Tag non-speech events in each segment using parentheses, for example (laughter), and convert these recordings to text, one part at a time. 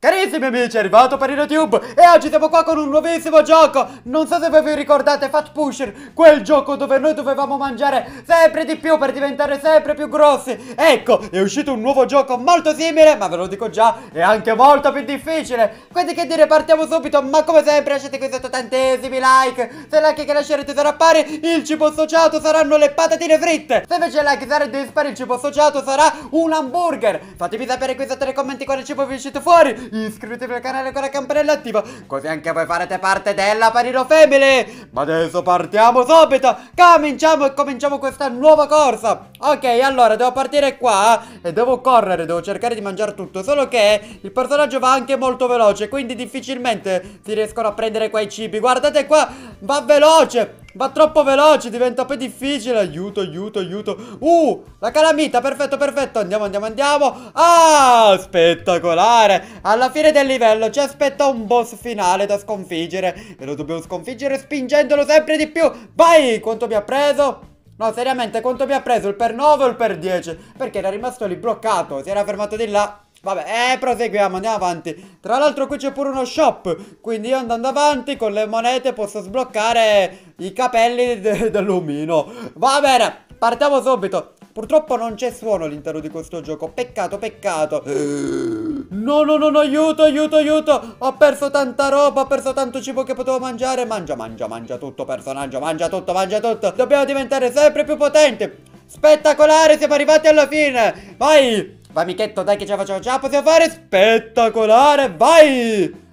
Carissimi amici, è arrivato per il YouTube e oggi siamo qua con un nuovissimo gioco! Non so se voi vi ricordate Fat Pusher, quel gioco dove noi dovevamo mangiare sempre di più per diventare sempre più grossi. Ecco, è uscito un nuovo gioco molto simile, ma ve lo dico già, è anche molto più difficile. Quindi che dire, partiamo subito, ma come sempre lasciate qui sotto tantesimi like. Se like che lascerete sarà pari, il cibo associato saranno le patatine fritte. Se invece like sarete dispari, il cibo associato sarà un hamburger. Fatemi sapere qui sotto nei commenti quale cibo vi è uscito fuori. Iscrivetevi al canale con la campanella attiva Così anche voi farete parte della Panino Family Ma adesso partiamo subito Cominciamo e cominciamo questa nuova corsa Ok allora devo partire qua eh, E devo correre Devo cercare di mangiare tutto Solo che il personaggio va anche molto veloce Quindi difficilmente si riescono a prendere quei cibi Guardate qua Va veloce Va troppo veloce, diventa poi difficile. Aiuto, aiuto, aiuto. Uh, la calamita, perfetto, perfetto. Andiamo, andiamo, andiamo. Ah, spettacolare. Alla fine del livello ci aspetta un boss finale da sconfiggere. E lo dobbiamo sconfiggere spingendolo sempre di più. Vai, quanto mi ha preso? No, seriamente, quanto mi ha preso? Il per 9 o il per 10? Perché era rimasto lì bloccato, si era fermato di là. Vabbè, eh, proseguiamo, andiamo avanti. Tra l'altro qui c'è pure uno shop, quindi io andando avanti con le monete posso sbloccare i capelli (laughs) dell'omino. Va bene, partiamo subito. Purtroppo non c'è suono all'interno di questo gioco, peccato, peccato. No, no, no, no, aiuto, aiuto, aiuto. Ho perso tanta roba, ho perso tanto cibo che potevo mangiare. Mangia, mangia, mangia tutto, personaggio, mangia tutto, mangia tutto. Dobbiamo diventare sempre più potenti. Spettacolare, siamo arrivati alla fine. Vai! Vai Michetto, dai che ce la facciamo, ce la possiamo fare Spettacolare, vai!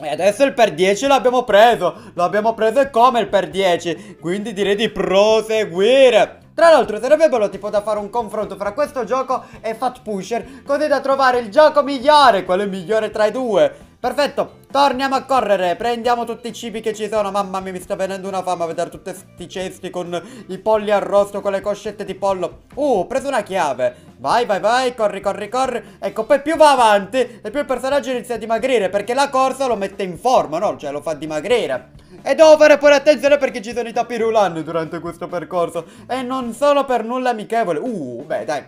E adesso il per 10 l'abbiamo preso L'abbiamo preso e come il per 10 Quindi direi di proseguire tra l'altro sarebbe bello tipo da fare un confronto fra questo gioco e Fat Pusher Così da trovare il gioco migliore, quello migliore tra i due Perfetto, torniamo a correre, prendiamo tutti i cibi che ci sono Mamma mia, mi sta venendo una fama vedere tutti questi cesti con i polli arrosto, con le coscette di pollo Uh, ho preso una chiave Vai, vai, vai, corri, corri, corri Ecco, poi più va avanti e più il personaggio inizia a dimagrire Perché la corsa lo mette in forma, no? Cioè, lo fa dimagrire e devo fare pure attenzione perché ci sono i tappi rulanti durante questo percorso E non sono per nulla amichevole Uh, beh dai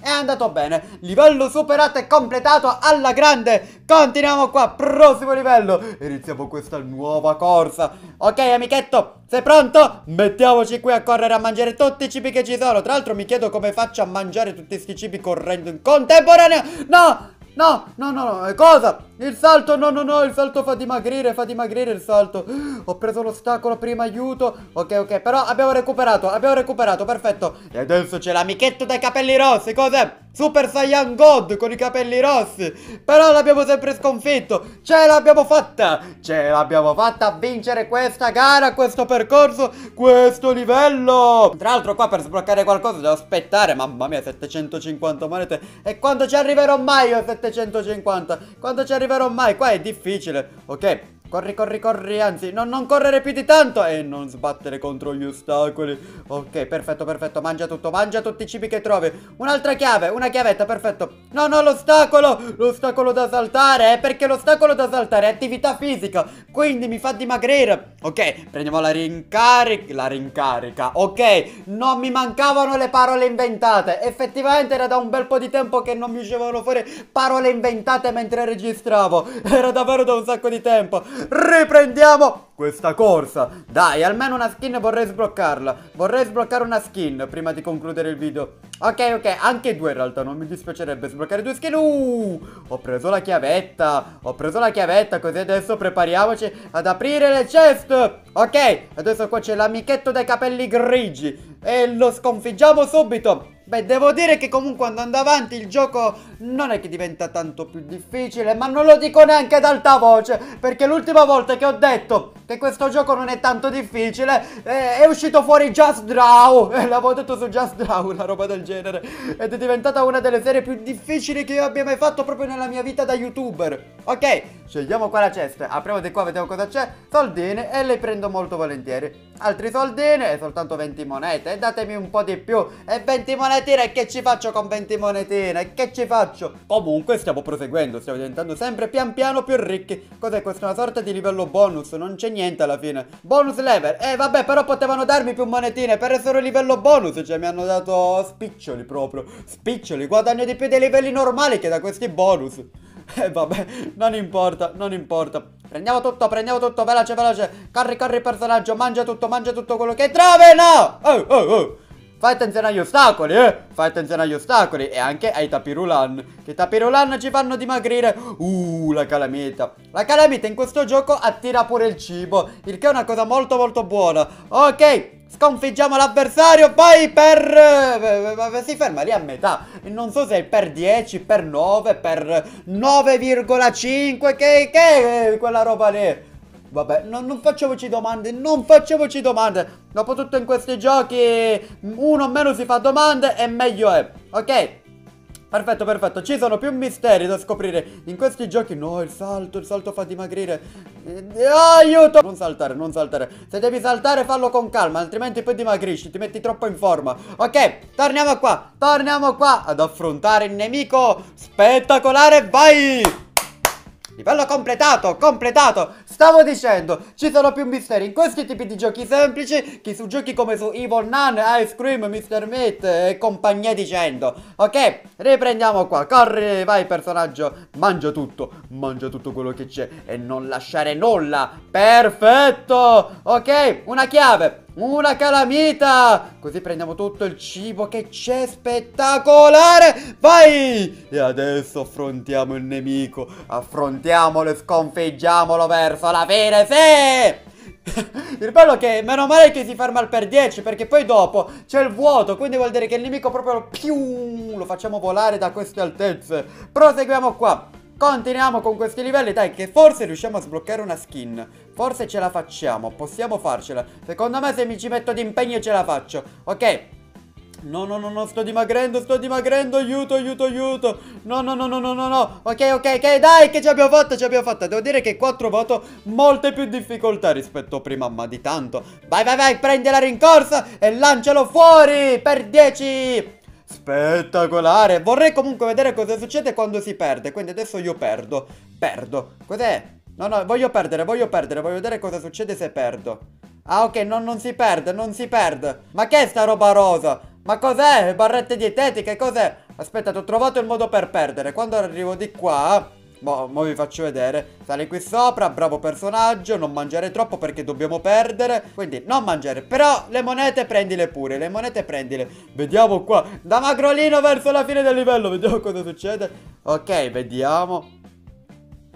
è andato bene. Livello superato e completato alla grande. Continuiamo qua, prossimo livello. Iniziamo questa nuova corsa. Ok, amichetto, sei pronto? Mettiamoci qui a correre a mangiare tutti i cibi che ci sono. Tra l'altro mi chiedo come faccio a mangiare tutti questi cibi correndo in contemporanea. No! No, no, no, no, eh, cosa? Il salto, no, no, no, il salto fa dimagrire, fa dimagrire il salto Ho preso l'ostacolo, prima aiuto Ok, ok, però abbiamo recuperato, abbiamo recuperato, perfetto E adesso c'è l'amichetto dai capelli rossi, cos'è? Super Saiyan God con i capelli rossi Però l'abbiamo sempre sconfitto Ce l'abbiamo fatta Ce l'abbiamo fatta a vincere questa gara Questo percorso Questo livello Tra l'altro qua per sbloccare qualcosa devo aspettare Mamma mia 750 monete E quando ci arriverò mai io 750 Quando ci arriverò mai Qua è difficile Ok Corri, corri, corri, anzi, no, non correre più di tanto e non sbattere contro gli ostacoli. Ok, perfetto, perfetto, mangia tutto, mangia tutti i cibi che trovi. Un'altra chiave, una chiavetta, perfetto. No, no, l'ostacolo, l'ostacolo da saltare, eh, perché l'ostacolo da saltare è attività fisica, quindi mi fa dimagrire. Ok, prendiamo la rincarica, la rincarica, ok, non mi mancavano le parole inventate. Effettivamente era da un bel po' di tempo che non mi uscivano fuori parole inventate mentre registravo. Era davvero da un sacco di tempo. Riprendiamo questa corsa Dai, almeno una skin vorrei sbloccarla Vorrei sbloccare una skin prima di concludere il video Ok, ok, anche due in realtà Non mi dispiacerebbe sbloccare due skin uh, Ho preso la chiavetta Ho preso la chiavetta Così adesso prepariamoci ad aprire le chest Ok, adesso qua c'è l'amichetto dai capelli grigi E lo sconfiggiamo subito Beh, devo dire che comunque andando avanti il gioco non è che diventa tanto più difficile, ma non lo dico neanche ad alta voce, perché l'ultima volta che ho detto che questo gioco non è tanto difficile eh, è uscito fuori Just Draw, e (laughs) l'avevo detto su Just Draw, una roba del genere, ed è diventata una delle serie più difficili che io abbia mai fatto proprio nella mia vita da youtuber. Ok, Scegliamo qua la cesta, apriamo di qua, vediamo cosa c'è. Soldine e le prendo molto volentieri. Altri soldine e soltanto 20 monete. E datemi un po' di più. E 20 monetine, che ci faccio con 20 monetine? Che ci faccio? Comunque stiamo proseguendo, stiamo diventando sempre pian piano più ricchi. Cos'è questa? Una sorta di livello bonus, non c'è niente alla fine. Bonus level. Eh vabbè, però potevano darmi più monetine per essere un livello bonus. Cioè mi hanno dato spiccioli proprio. Spiccioli, guadagno di più dei livelli normali che da questi bonus. (laughs) Eh vabbè, non importa, non importa Prendiamo tutto, prendiamo tutto, veloce, veloce Corri, corri personaggio, mangia tutto, mangia tutto quello che trovi, no! Oh, oh, oh Fai attenzione agli ostacoli, eh! Fai attenzione agli ostacoli e anche ai tapirulan. Che tapirulan ci fanno dimagrire. Uh, la calamita. La calamita in questo gioco attira pure il cibo, il che è una cosa molto molto buona. Ok, Sconfiggiamo l'avversario, poi per... Eh, si ferma lì a metà. Non so se è per 10, per 9, per 9,5, che, che è quella roba lì. Vabbè, non, non, facciamoci domande, non facciamoci domande. Dopotutto in questi giochi uno meno si fa domande e meglio è. Ok? Perfetto, perfetto, ci sono più misteri da scoprire in questi giochi. No, il salto, il salto fa dimagrire. Eh, aiuto! Non saltare, non saltare. Se devi saltare fallo con calma, altrimenti poi dimagrisci, ti metti troppo in forma. Ok, torniamo qua, torniamo qua ad affrontare il nemico spettacolare. Vai! Livello completato, completato Stavo dicendo, ci sono più misteri in questi tipi di giochi semplici che su giochi come su Evil Nun, Ice Cream, Mr. Meat e compagnia dicendo. Ok, riprendiamo qua. Corri, vai personaggio. Mangia tutto, mangia tutto quello che c'è e non lasciare nulla. Perfetto! Ok, una chiave una calamita! Così prendiamo tutto il cibo che c'è spettacolare! Vai! E adesso affrontiamo il nemico, affrontiamolo e sconfiggiamolo verso la fine, sì! (laughs) il bello è che meno male che si ferma al per 10 perché poi dopo c'è il vuoto quindi vuol dire che il nemico proprio più lo facciamo volare da queste altezze proseguiamo qua Continuiamo con questi livelli, dai, che forse riusciamo a sbloccare una skin Forse ce la facciamo, possiamo farcela Secondo me se mi ci metto d'impegno ce la faccio Ok No, no, no, no, sto dimagrendo, sto dimagrendo, aiuto, aiuto, aiuto No, no, no, no, no, no, no Ok, ok, ok, dai, che ci abbiamo fatto, ci abbiamo fatto Devo dire che 4 voto molte più difficoltà rispetto a prima, ma di tanto Vai, vai, vai, prendi la rincorsa e lancialo fuori per 10 Spettacolare! Vorrei comunque vedere cosa succede quando si perde, quindi adesso io perdo. Perdo. Cos'è? No, no, voglio perdere, voglio perdere, voglio vedere cosa succede se perdo. Ah, ok, no, non si perde, non si perde. Ma che è sta roba rosa? Ma cos'è? Barrette dietetiche, cos'è? Aspetta, ho trovato il modo per perdere. Quando arrivo di qua... Boh, mo vi faccio vedere Sali qui sopra, bravo personaggio Non mangiare troppo perché dobbiamo perdere Quindi non mangiare Però le monete prendile pure Le monete prendile Vediamo qua Da magrolino verso la fine del livello Vediamo cosa succede Ok, vediamo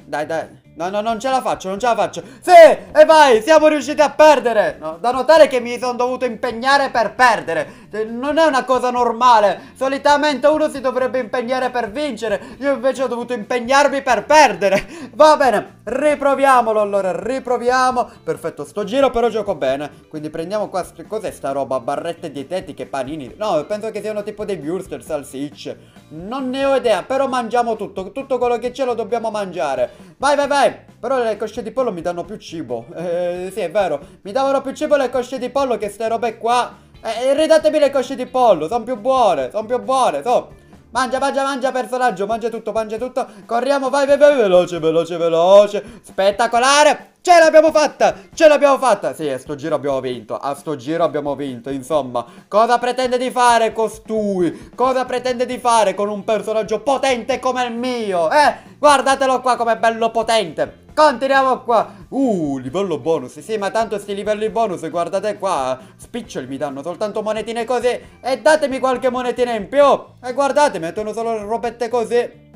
Dai, dai No, no, non ce la faccio, non ce la faccio. Sì, e vai, siamo riusciti a perdere. No, da notare che mi sono dovuto impegnare per perdere. Cioè, non è una cosa normale. Solitamente uno si dovrebbe impegnare per vincere. Io invece ho dovuto impegnarmi per perdere. Va bene, riproviamolo allora, riproviamo. Perfetto, sto giro però gioco bene. Quindi prendiamo qua, cos'è sta roba? Barrette dietetiche, panini. No, penso che siano tipo dei burster, salsicce. Non ne ho idea, però mangiamo tutto. Tutto quello che c'è lo dobbiamo mangiare. Vai, vai, vai. Eh, però le cosce di pollo mi danno più cibo. Eh, sì, è vero. Mi davano più cibo le cosce di pollo che ste robe qua. Eh, ridatemi le cosce di pollo, sono più buone, sono più buone, sono... Mangia, mangia, mangia, personaggio. Mangia tutto, mangia tutto. Corriamo, vai, vai, vai. Veloce, veloce, veloce. Spettacolare. Ce l'abbiamo fatta! Ce l'abbiamo fatta! Sì, a sto giro abbiamo vinto. A sto giro abbiamo vinto. Insomma, cosa pretende di fare costui? Cosa pretende di fare con un personaggio potente come il mio? Eh, guardatelo qua com'è bello potente. Continuiamo qua Uh, livello bonus Sì, ma tanto sti livelli bonus, guardate qua Spiccioli mi danno soltanto monetine così E datemi qualche monetina in più E guardate, mettono solo robette così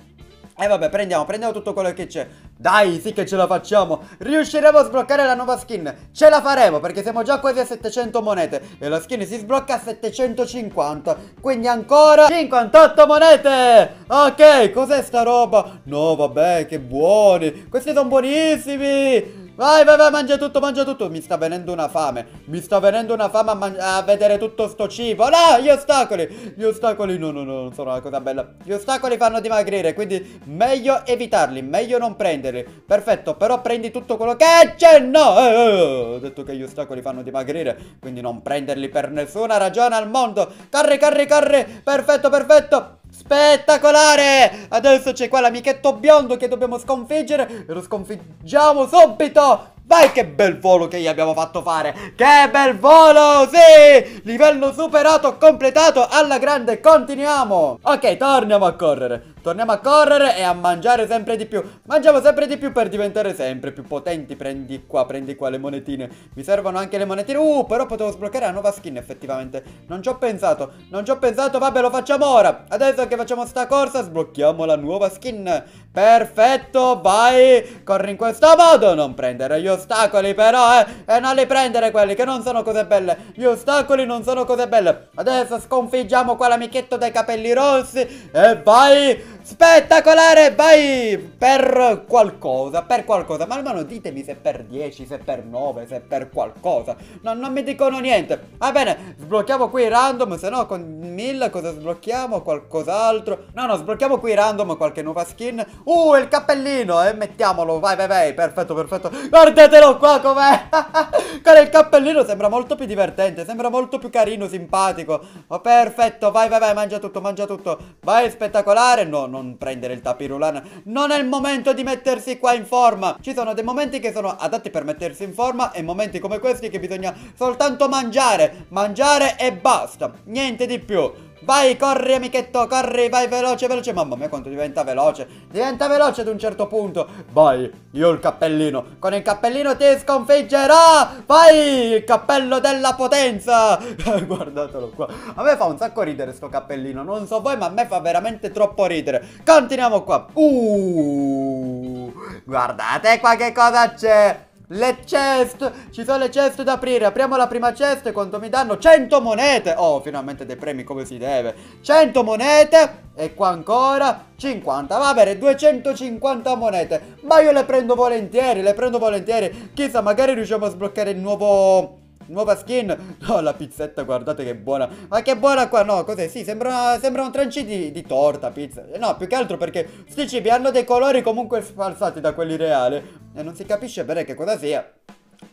e eh, vabbè, prendiamo, prendiamo tutto quello che c'è. Dai, sì che ce la facciamo. Riusciremo a sbloccare la nuova skin. Ce la faremo, perché siamo già quasi a 700 monete. E la skin si sblocca a 750. Quindi ancora 58 monete. Ok, cos'è sta roba? No, vabbè, che buoni. Questi sono buonissimi. Vai, vai, vai, mangia tutto, mangia tutto. Mi sta venendo una fame. Mi sta venendo una fame a, a vedere tutto sto cibo. No, gli ostacoli. Gli ostacoli, no, no, no, non sono una cosa bella. Gli ostacoli fanno dimagrire, quindi meglio evitarli, meglio non prenderli. Perfetto, però prendi tutto quello che c'è. No, eh, eh, eh ho detto che gli ostacoli fanno dimagrire, quindi non prenderli per nessuna ragione al mondo. Corri, corri, corri. Perfetto, perfetto. Spettacolare! Adesso c'è qua l'amichetto biondo che dobbiamo sconfiggere. E lo sconfiggiamo subito! Vai che bel volo che gli abbiamo fatto fare Che bel volo, sì Livello superato, completato, alla grande, continuiamo Ok, torniamo a correre Torniamo a correre e a mangiare sempre di più Mangiamo sempre di più per diventare sempre più potenti Prendi qua, prendi qua le monetine Mi servono anche le monetine Uh, però potevo sbloccare la nuova skin effettivamente Non ci ho pensato, non ci ho pensato Vabbè, lo facciamo ora Adesso che facciamo sta corsa sblocchiamo la nuova skin Perfetto, vai Corri in questo modo Non prendere gli ostacoli però, eh E eh, non li prendere quelli che non sono cose belle Gli ostacoli non sono cose belle Adesso sconfiggiamo qua l'amichetto dai capelli rossi E vai Spettacolare, vai! Per qualcosa, per qualcosa, ma almeno ditemi se per 10, se per 9, se per qualcosa. No, non mi dicono niente. Va bene, sblocchiamo qui random, se no con 1000 cosa sblocchiamo? Qualcos'altro? No, no, sblocchiamo qui random qualche nuova skin. Uh, il cappellino, e eh, mettiamolo, vai, vai, vai, perfetto, perfetto. Guardatelo qua com'è! (laughs) Cara, il cappellino sembra molto più divertente, sembra molto più carino, simpatico. Oh, perfetto, vai, vai, vai, mangia tutto, mangia tutto. Vai, spettacolare. No, non prendere il tapirulana. Non è il momento di mettersi qua in forma. Ci sono dei momenti che sono adatti per mettersi in forma e momenti come questi che bisogna soltanto mangiare. Mangiare e basta. Niente di più. Vai, corri amichetto, corri, vai veloce, veloce. Mamma mia quanto diventa veloce. Diventa veloce ad un certo punto. Vai, io il cappellino. Con il cappellino ti sconfiggerò. Vai, il cappello della potenza. (laughs) Guardatelo qua. A me fa un sacco ridere sto cappellino. Non so voi, ma a me fa veramente troppo ridere. Continuiamo qua. Uh, guardate qua che cosa c'è. Le chest, ci sono le chest da aprire, apriamo la prima chest e quanto mi danno? 100 monete! Oh, finalmente dei premi come si deve. 100 monete e qua ancora 50, va bene, 250 monete. Ma io le prendo volentieri, le prendo volentieri. Chissà, magari riusciamo a sbloccare il nuovo Nuova skin? (laughs) No, la pizzetta, guardate che buona. Ma che buona qua, no, cos'è? Sì, sembra, sembra un tranci di, di, torta, pizza. Eh, no, più che altro perché sti cibi hanno dei colori comunque sfalsati da quelli reali. E non si capisce bene che cosa sia.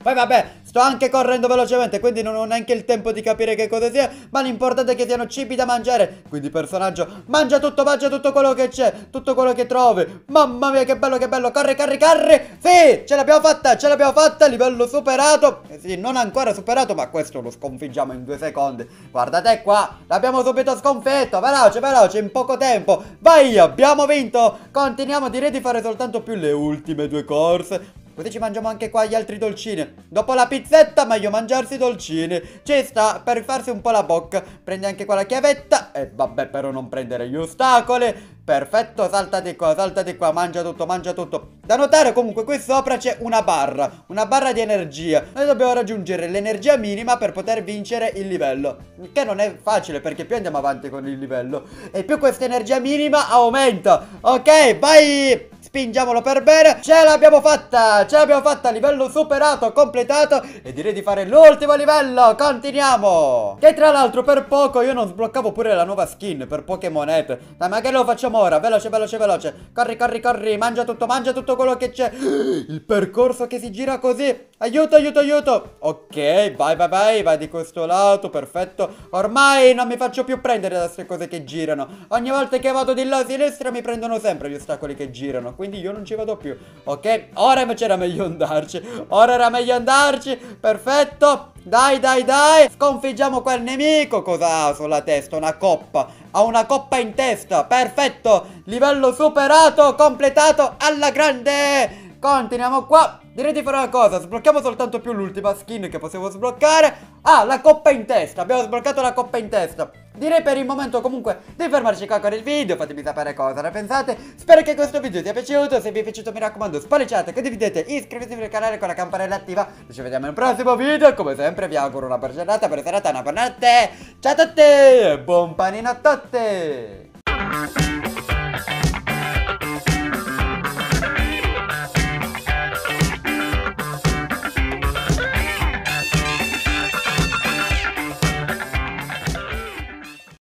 Poi vabbè, sto anche correndo velocemente, quindi non ho neanche il tempo di capire che cosa sia, ma l'importante è che siano cibi da mangiare. Quindi personaggio, mangia tutto, mangia tutto quello che c'è, tutto quello che trovi. Mamma mia, che bello, che bello, corri, corri, corri. Sì, ce l'abbiamo fatta, ce l'abbiamo fatta, livello superato. Eh sì, non ancora superato, ma questo lo sconfiggiamo in due secondi. Guardate qua, l'abbiamo subito sconfitto, veloce, veloce, in poco tempo. Vai, abbiamo vinto. Continuiamo, direi di fare soltanto più le ultime due corse. Così ci mangiamo anche qua gli altri dolcini Dopo la pizzetta meglio mangiarsi i dolcini Ci sta per farsi un po' la bocca Prendi anche qua la chiavetta E vabbè però non prendere gli ostacoli Perfetto, salta di qua, salta di qua, mangia tutto, mangia tutto Da notare comunque qui sopra c'è una barra Una barra di energia Noi dobbiamo raggiungere l'energia minima per poter vincere il livello Che non è facile perché più andiamo avanti con il livello E più questa energia minima aumenta Ok, vai! spingiamolo per bene Ce l'abbiamo fatta, ce l'abbiamo fatta, livello superato, completato E direi di fare l'ultimo livello, continuiamo Che tra l'altro per poco io non sbloccavo pure la nuova skin per Pokémonette Dai ma che lo facciamo ora, veloce, veloce, veloce Corri, corri, corri, mangia tutto, mangia tutto quello che c'è (gasps) Il percorso che si gira così Aiuto, aiuto, aiuto Ok, vai, vai, vai, vai di questo lato, perfetto Ormai non mi faccio più prendere da queste cose che girano Ogni volta che vado di là a sinistra mi prendono sempre gli ostacoli che girano Quindi io non ci vado più Ok, ora invece era meglio andarci Ora era meglio andarci Perfetto Dai, dai, dai Sconfiggiamo quel nemico Cosa ha sulla testa? Una coppa Ha una coppa in testa Perfetto Livello superato Completato alla grande Continuiamo qua Direi di fare una cosa, sblocchiamo soltanto più l'ultima skin che possiamo sbloccare Ah, la coppa in testa, abbiamo sbloccato la coppa in testa Direi per il momento comunque di fermarci qua con il video Fatemi sapere cosa ne pensate Spero che questo video vi sia piaciuto Se vi è piaciuto mi raccomando spalleggiate, condividete Iscrivetevi al canale con la campanella attiva Noi ci vediamo nel prossimo video Come sempre vi auguro una buona giornata, buona serata, una buona notte Ciao a tutti e buon panino a tutti